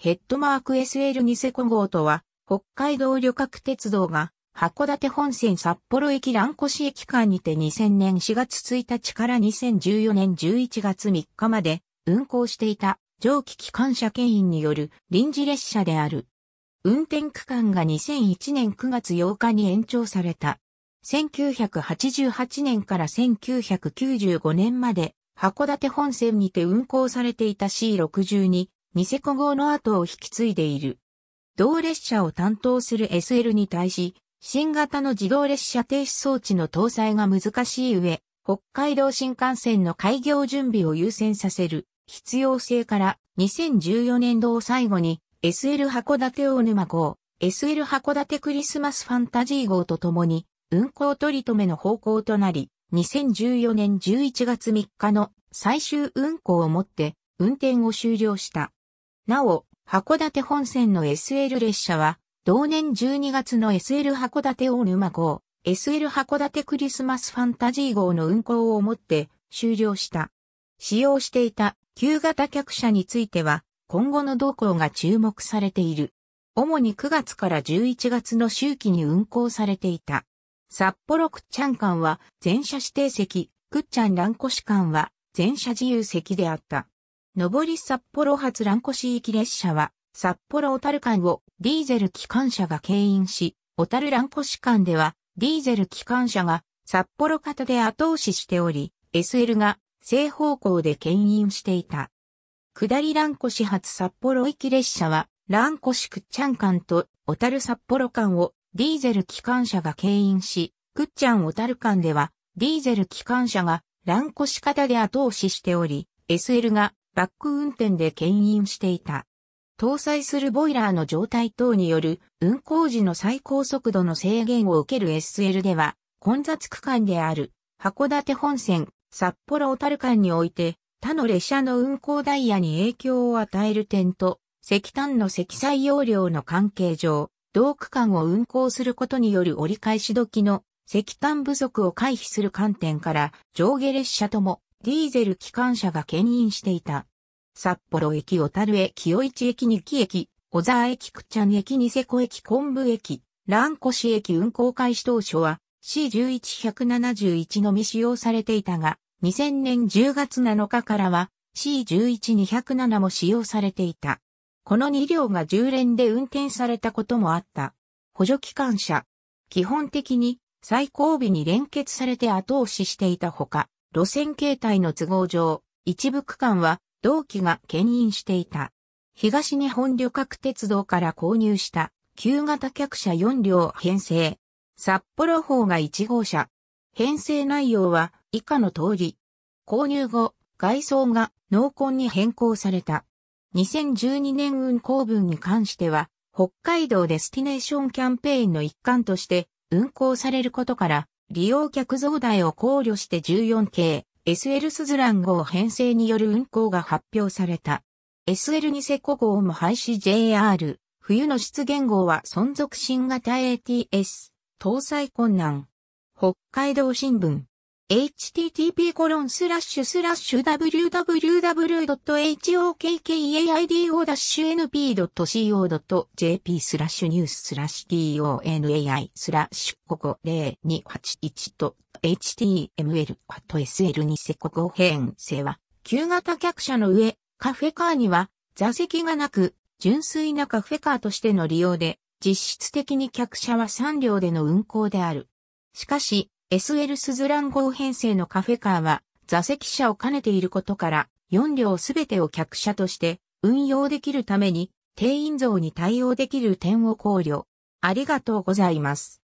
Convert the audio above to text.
ヘッドマーク SL ニセコ号とは、北海道旅客鉄道が、函館本線札幌駅蘭越駅間にて2000年4月1日から2014年11月3日まで運行していた蒸気機関車牽引による臨時列車である。運転区間が2001年9月8日に延長された。1988年から1995年まで函館本線にて運行されていた C62 ニセコ号の後を引き継いでいる。同列車を担当する SL に対し、新型の自動列車停止装置の搭載が難しい上、北海道新幹線の開業準備を優先させる必要性から2014年度を最後に SL 函館大沼号、SL 函館クリスマスファンタジー号とともに運行取り留めの方向となり、2014年11月3日の最終運行をもって運転を終了した。なお、函館本線の SL 列車は、同年12月の SL 函館大沼号、SL 函館クリスマスファンタジー号の運行をもって終了した。使用していた旧型客車については、今後の動向が注目されている。主に9月から11月の周期に運行されていた。札幌くっちゃん間は全車指定席、くっちゃん蘭越間は全車自由席であった。上り札幌発蘭越行き列車は、札幌小樽間をディーゼル機関車が牽引し、小樽蘭越間では、ディーゼル機関車が札幌型で後押ししており、SL が正方向で牽引していた。下り蘭越発札幌行き列車は、蘭越くっちゃん間と小樽札幌間をディーゼル機関車が牽引し、くっちゃん小樽間では、ディーゼル機関車が蘭越型で後押ししており、SL がバック運転で牽引していた。搭載するボイラーの状態等による運行時の最高速度の制限を受ける SL では、混雑区間である函館本線、札幌小樽間において、他の列車の運行ダイヤに影響を与える点と、石炭の積載容量の関係上、同区間を運行することによる折り返し時の石炭不足を回避する観点から、上下列車ともディーゼル機関車が牽引していた。札幌駅小樽駅与市駅日記駅、小沢駅っちゃん駅ニセコ駅昆布駅、蘭越駅運行開始当初は C11171 のみ使用されていたが、2000年10月7日からは C11207 も使用されていた。この2両が10連で運転されたこともあった。補助機関車。基本的に最後尾に連結されて後押ししていたほか、路線形態の都合上、一部区間は同期が牽引していた。東日本旅客鉄道から購入した旧型客車4両編成。札幌方が1号車。編成内容は以下の通り。購入後、外装が濃紺に変更された。2012年運行分に関しては、北海道デスティネーションキャンペーンの一環として運行されることから、利用客増大を考慮して14系、SL スズラン号編成による運行が発表された。SL ニセコ号も廃止 JR、冬の出現号は存続新型 ATS、搭載困難。北海道新聞。http://www.hokkaido-co.jp スラッシュニューススラッシュ donai スラッシュここ00281と html あと SL にせここ編成は旧型客車の上カフェカーには座席がなく純粋なカフェカーとしての利用で実質的に客車は3両での運行である。しかし、SL スズラン号編成のカフェカーは座席車を兼ねていることから4両すべてを客車として運用できるために定員増に対応できる点を考慮。ありがとうございます。